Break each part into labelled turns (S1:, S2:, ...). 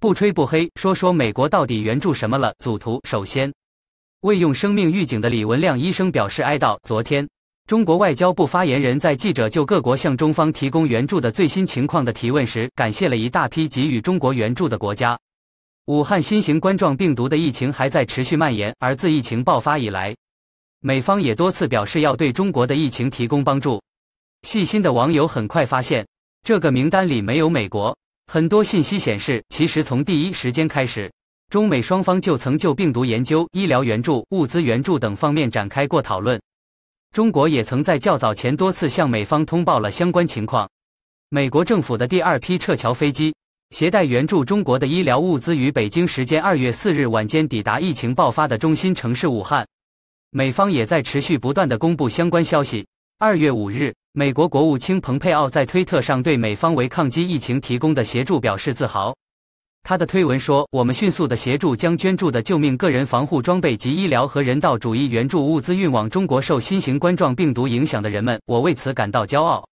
S1: 不吹不黑，说说美国到底援助什么了？组图。首先，为用生命预警的李文亮医生表示哀悼。昨天，中国外交部发言人，在记者就各国向中方提供援助的最新情况的提问时，感谢了一大批给予中国援助的国家。武汉新型冠状病毒的疫情还在持续蔓延，而自疫情爆发以来，美方也多次表示要对中国的疫情提供帮助。细心的网友很快发现，这个名单里没有美国。很多信息显示，其实从第一时间开始，中美双方就曾就病毒研究、医疗援助、物资援助等方面展开过讨论。中国也曾在较早前多次向美方通报了相关情况。美国政府的第二批撤侨飞机携带援助中国的医疗物资，于北京时间二月四日晚间抵达疫情爆发的中心城市武汉。美方也在持续不断的公布相关消息。二月五日。美国国务卿蓬佩奥在推特上对美方为抗击疫情提供的协助表示自豪。他的推文说：“我们迅速的协助将捐助的救命个人防护装备及医疗和人道主义援助物资运往中国受新型冠状病毒影响的人们，我为此感到骄傲。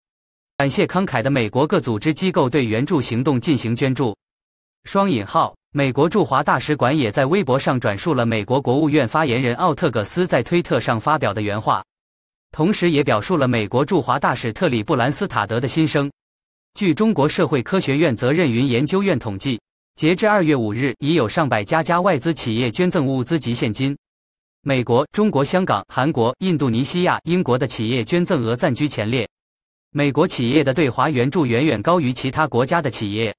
S1: 感谢慷慨的美国各组织机构对援助行动进行捐助。”双引号美国驻华大使馆也在微博上转述了美国国务院发言人奥特格斯在推特上发表的原话。同时，也表述了美国驻华大使特里布兰斯塔德的心声。据中国社会科学院责任云研究院统计，截至2月5日，已有上百家家外资企业捐赠物资及现金。美国、中国香港、韩国、印度尼西亚、英国的企业捐赠额暂居前列。美国企业的对华援助远远高于其他国家的企业。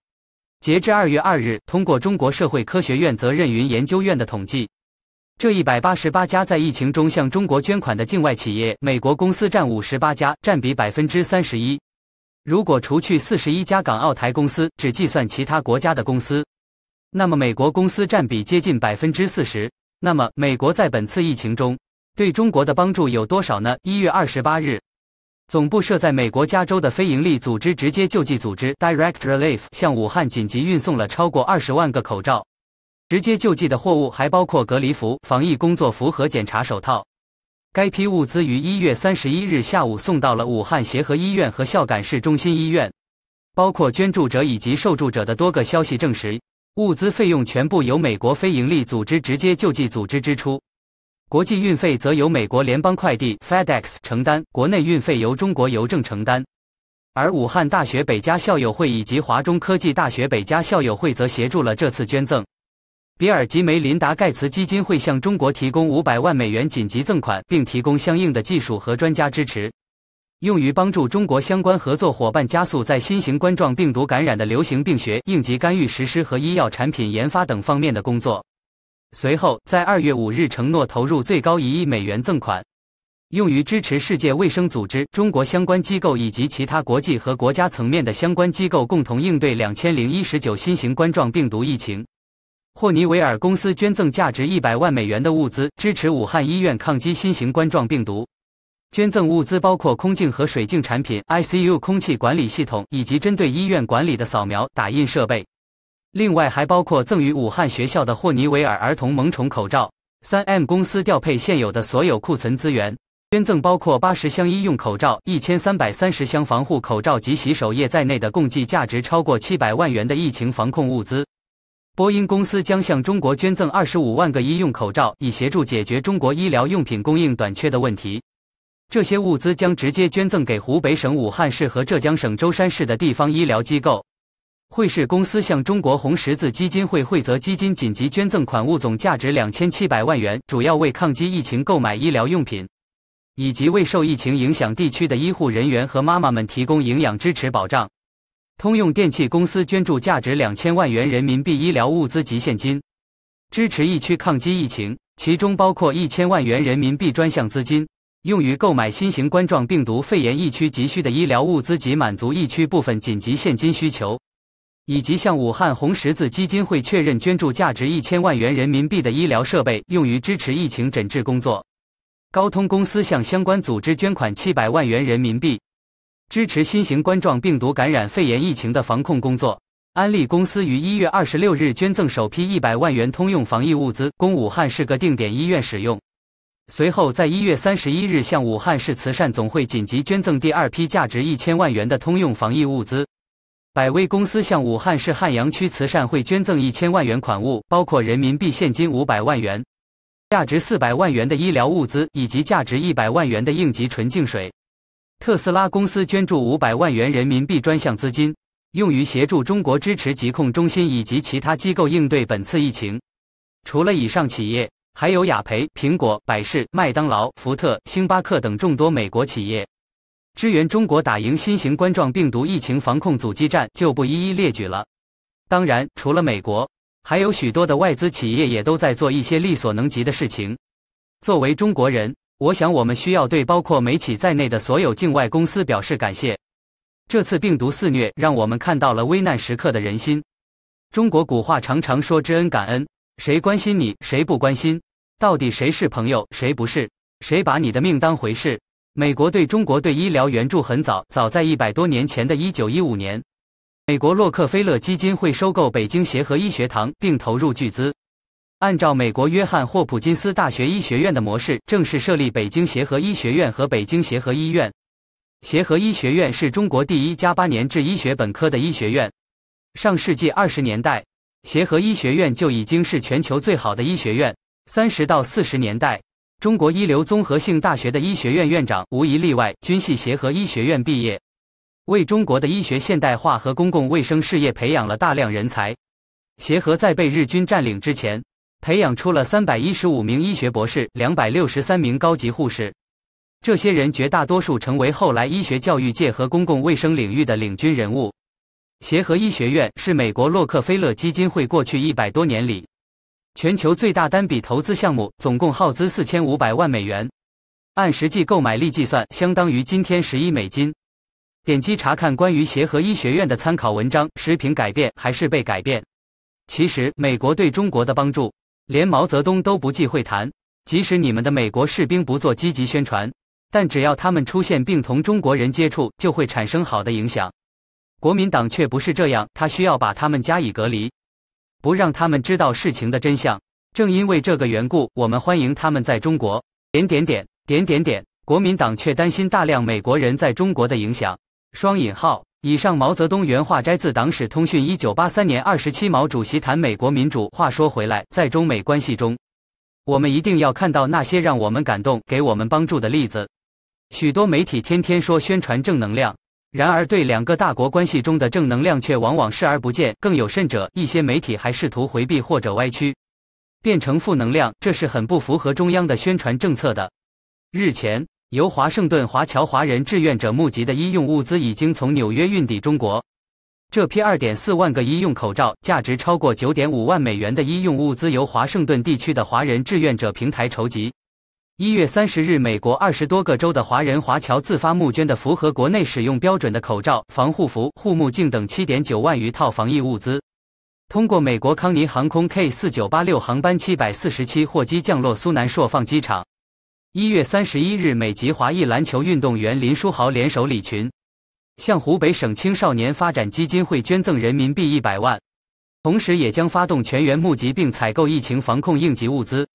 S1: 截至2月2日，通过中国社会科学院责任云研究院的统计。这一百八十八家在疫情中向中国捐款的境外企业，美国公司占五十八家，占比百分之三十一。如果除去四十一家港澳台公司，只计算其他国家的公司，那么美国公司占比接近百分之四十。那么美国在本次疫情中对中国的帮助有多少呢？一月二十八日，总部设在美国加州的非营利组织直接救济组织 Direct Relief 向武汉紧急运送了超过二十万个口罩。直接救济的货物还包括隔离服、防疫工作服和检查手套。该批物资于一月三十一日下午送到了武汉协和医院和孝感市中心医院。包括捐助者以及受助者的多个消息证实，物资费用全部由美国非营利组织直接救济组织支出，国际运费则由美国联邦快递 FedEx 承担，国内运费由中国邮政承担。而武汉大学北加校友会以及华中科技大学北加校友会则协助了这次捐赠。比尔及梅琳达·盖茨基金会向中国提供五百万美元紧急赠款，并提供相应的技术和专家支持，用于帮助中国相关合作伙伴加速在新型冠状病毒感染的流行病学、应急干预实施和医药产品研发等方面的工作。随后，在二月五日承诺投入最高一亿美元赠款，用于支持世界卫生组织、中国相关机构以及其他国际和国家层面的相关机构共同应对两千零一十九新型冠状病毒疫情。霍尼韦尔公司捐赠价值一百万美元的物资，支持武汉医院抗击新型冠状病毒。捐赠物资包括空净和水净产品、ICU 空气管理系统以及针对医院管理的扫描打印设备。另外，还包括赠予武汉学校的霍尼韦尔儿童萌宠口罩。3M 公司调配现有的所有库存资源，捐赠包括八十箱医用口罩、一千三百三十箱防护口罩及洗手液在内的共计价值超过七百万元的疫情防控物资。波音公司将向中国捐赠二十五万个医用口罩，以协助解决中国医疗用品供应短缺的问题。这些物资将直接捐赠给湖北省武汉市和浙江省舟山市的地方医疗机构。汇氏公司向中国红十字基金会汇泽基金紧急捐赠款物总价值两千七百万元，主要为抗击疫情购买医疗用品，以及为受疫情影响地区的医护人员和妈妈们提供营养支持保障。通用电气公司捐助价值两千万元人民币医疗物资及现金，支持疫区抗击疫情，其中包括一千万元人民币专项资金，用于购买新型冠状病毒肺炎疫区急需的医疗物资及满足疫区部分紧急现金需求，以及向武汉红十字基金会确认捐助价值一千万元人民币的医疗设备，用于支持疫情诊治工作。高通公司向相关组织捐款七百万元人民币。支持新型冠状病毒感染肺炎疫情的防控工作，安利公司于一月二十六日捐赠首批一百万元通用防疫物资，供武汉市各定点医院使用。随后，在一月三十一日向武汉市慈善总会紧急捐赠第二批价值一千万元的通用防疫物资。百威公司向武汉市汉阳区慈善会捐赠一千万元款物，包括人民币现金五百万元，价值四百万元的医疗物资，以及价值一百万元的应急纯净水。特斯拉公司捐助五百万元人民币专项资金，用于协助中国支持疾控中心以及其他机构应对本次疫情。除了以上企业，还有雅培、苹果、百事、麦当劳、福特、星巴克等众多美国企业，支援中国打赢新型冠状病毒疫情防控阻击战，就不一一列举了。当然，除了美国，还有许多的外资企业也都在做一些力所能及的事情。作为中国人。我想，我们需要对包括美企在内的所有境外公司表示感谢。这次病毒肆虐，让我们看到了危难时刻的人心。中国古话常常说知恩感恩，谁关心你，谁不关心？到底谁是朋友，谁不是？谁把你的命当回事？美国对中国对医疗援助很早，早在一百多年前的一九一五年，美国洛克菲勒基金会收购北京协和医学堂，并投入巨资。按照美国约翰霍普金斯大学医学院的模式，正式设立北京协和医学院和北京协和医院。协和医学院是中国第一家八年制医学本科的医学院。上世纪二十年代，协和医学院就已经是全球最好的医学院。三十到四十年代，中国一流综合性大学的医学院院长无一例外均系协和医学院毕业，为中国的医学现代化和公共卫生事业培养了大量人才。协和在被日军占领之前。培养出了三百一十五名医学博士、两百六十三名高级护士，这些人绝大多数成为后来医学教育界和公共卫生领域的领军人物。协和医学院是美国洛克菲勒基金会过去一百多年里全球最大单笔投资项目，总共耗资四千五百万美元，按实际购买力计算，相当于今天十亿美金。点击查看关于协和医学院的参考文章。食品改变还是被改变？其实，美国对中国的帮助。连毛泽东都不忌会谈。即使你们的美国士兵不做积极宣传，但只要他们出现并同中国人接触，就会产生好的影响。国民党却不是这样，他需要把他们加以隔离，不让他们知道事情的真相。正因为这个缘故，我们欢迎他们在中国。点点点点点点，国民党却担心大量美国人在中国的影响。双引号。以上毛泽东原话摘自《党史通讯》一九八三年二十七。毛主席谈美国民主。话说回来，在中美关系中，我们一定要看到那些让我们感动、给我们帮助的例子。许多媒体天天说宣传正能量，然而对两个大国关系中的正能量却往往视而不见。更有甚者，一些媒体还试图回避或者歪曲，变成负能量，这是很不符合中央的宣传政策的。日前。由华盛顿华侨华人志愿者募集的医用物资已经从纽约运抵中国。这批二点四万个医用口罩，价值超过九点五万美元的医用物资，由华盛顿地区的华人志愿者平台筹集。一月三十日，美国二十多个州的华人华侨自发募捐的符合国内使用标准的口罩、防护服、护目镜等七点九万余套防疫物资，通过美国康尼航空 K 四九八六航班七百四十七货机降落苏南硕放机场。一月三十一日，美籍华裔篮球运动员林书豪联手李群，向湖北省青少年发展基金会捐赠人民币一百万，同时也将发动全员募集并采购疫情防控应急物资。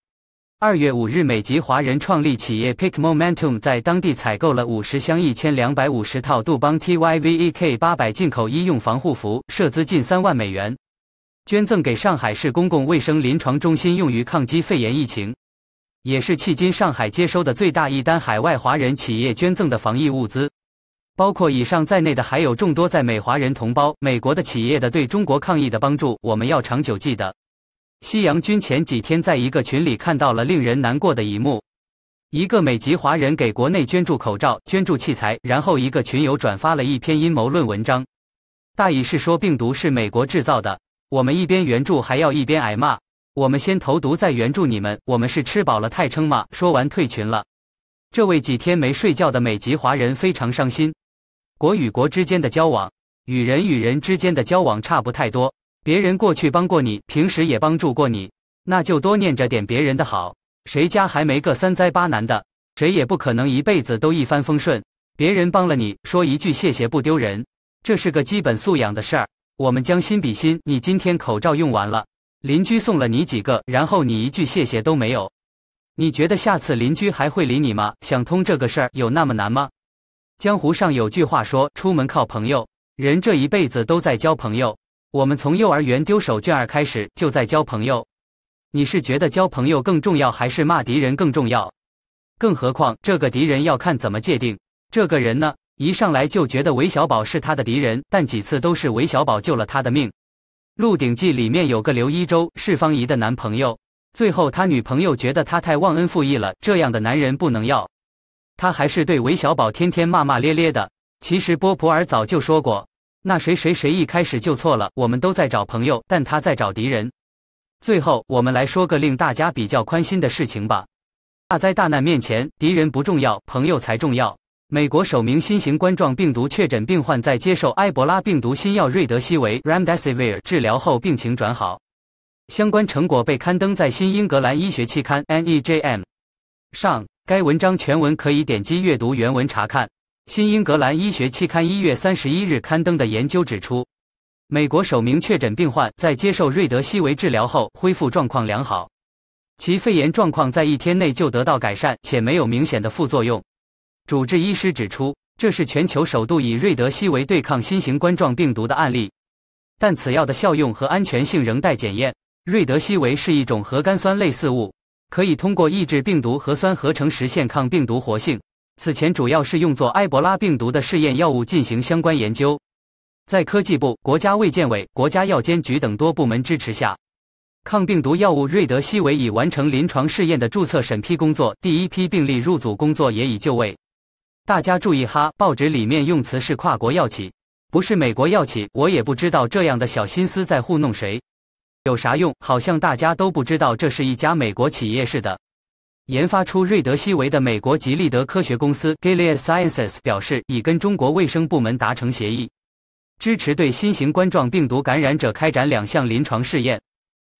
S1: 二月五日，美籍华人创立企业 Pick Momentum 在当地采购了五十箱一千两百五十套杜邦 TYVEK 八百进口医用防护服，涉资近三万美元，捐赠给上海市公共卫生临床中心，用于抗击肺炎疫情。也是迄今上海接收的最大一单海外华人企业捐赠的防疫物资，包括以上在内的还有众多在美华人同胞、美国的企业的对中国抗疫的帮助，我们要长久记得。西洋军前几天在一个群里看到了令人难过的一幕：一个美籍华人给国内捐助口罩、捐助器材，然后一个群友转发了一篇阴谋论文章，大意是说病毒是美国制造的。我们一边援助还要一边挨骂。我们先投毒再援助你们，我们是吃饱了太撑吗？说完退群了。这位几天没睡觉的美籍华人非常伤心。国与国之间的交往与人与人之间的交往差不太多，别人过去帮过你，平时也帮助过你，那就多念着点别人的好。谁家还没个三灾八难的？谁也不可能一辈子都一帆风顺。别人帮了你，说一句谢谢不丢人，这是个基本素养的事儿。我们将心比心，你今天口罩用完了。邻居送了你几个，然后你一句谢谢都没有，你觉得下次邻居还会理你吗？想通这个事儿有那么难吗？江湖上有句话说，出门靠朋友，人这一辈子都在交朋友。我们从幼儿园丢手绢儿开始就在交朋友。你是觉得交朋友更重要，还是骂敌人更重要？更何况这个敌人要看怎么界定。这个人呢，一上来就觉得韦小宝是他的敌人，但几次都是韦小宝救了他的命。《鹿鼎记》里面有个刘一舟，是方怡的男朋友，最后他女朋友觉得他太忘恩负义了，这样的男人不能要。他还是对韦小宝天天骂骂咧咧的。其实波普尔早就说过，那谁谁谁一开始就错了。我们都在找朋友，但他在找敌人。最后，我们来说个令大家比较宽心的事情吧。大灾大难面前，敌人不重要，朋友才重要。美国首名新型冠状病毒确诊病患在接受埃博拉病毒新药瑞德西韦 （Remdesivir） 治疗后病情转好，相关成果被刊登在《新英格兰医学期刊》（NEJM） 上。该文章全文可以点击阅读原文查看。《新英格兰医学期刊》一月三十一日刊登的研究指出，美国首名确诊病患在接受瑞德西韦治疗后恢复状况良好，其肺炎状况在一天内就得到改善，且没有明显的副作用。主治医师指出，这是全球首度以瑞德西韦对抗新型冠状病毒的案例，但此药的效用和安全性仍待检验。瑞德西维是一种核苷酸类似物，可以通过抑制病毒核酸合成实现抗病毒活性。此前主要是用作埃博拉病毒的试验药物进行相关研究。在科技部、国家卫健委、国家药监局等多部门支持下，抗病毒药物瑞德西维已完成临床试验的注册审批工作，第一批病例入组工作也已就位。大家注意哈，报纸里面用词是跨国药企，不是美国药企。我也不知道这样的小心思在糊弄谁，有啥用？好像大家都不知道这是一家美国企业似的。研发出瑞德西韦的美国吉利德科学公司 （Gilead Sciences） 表示，已跟中国卫生部门达成协议，支持对新型冠状病毒感染者开展两项临床试验。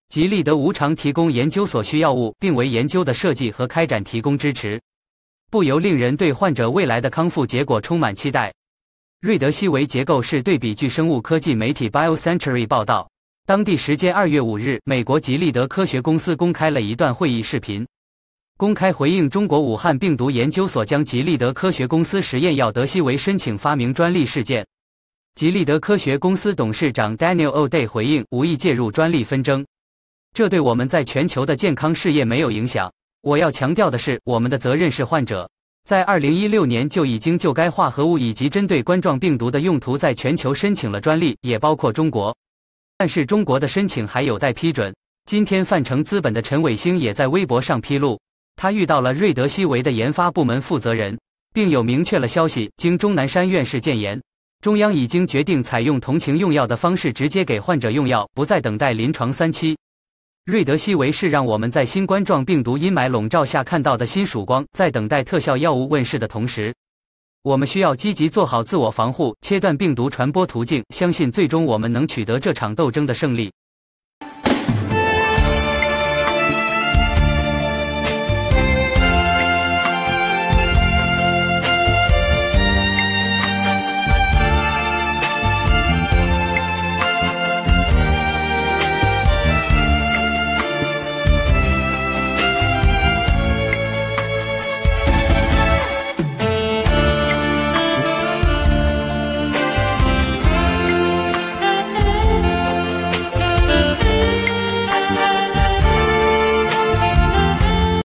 S1: 吉利德无偿提供研究所需药物，并为研究的设计和开展提供支持。不由令人对患者未来的康复结果充满期待。瑞德西韦结构是对比据生物科技媒体 b i o s c e n r e 报道，当地时间二月五日，美国吉利德科学公司公开了一段会议视频，公开回应中国武汉病毒研究所将吉利德科学公司实验药德西韦申请发明专利事件。吉利德科学公司董事长 Daniel o d a y 回应，无意介入专利纷争，这对我们在全球的健康事业没有影响。我要强调的是，我们的责任是患者。在二零一六年就已经就该化合物以及针对冠状病毒的用途在全球申请了专利，也包括中国，但是中国的申请还有待批准。今天，范程资本的陈伟星也在微博上披露，他遇到了瑞德西韦的研发部门负责人，并有明确了消息。经钟南山院士建言，中央已经决定采用同情用药的方式，直接给患者用药，不再等待临床三期。瑞德西韦是让我们在新冠状病毒阴霾笼罩下看到的新曙光。在等待特效药物问世的同时，我们需要积极做好自我防护，切断病毒传播途径。相信最终我们能取得这场斗争的胜利。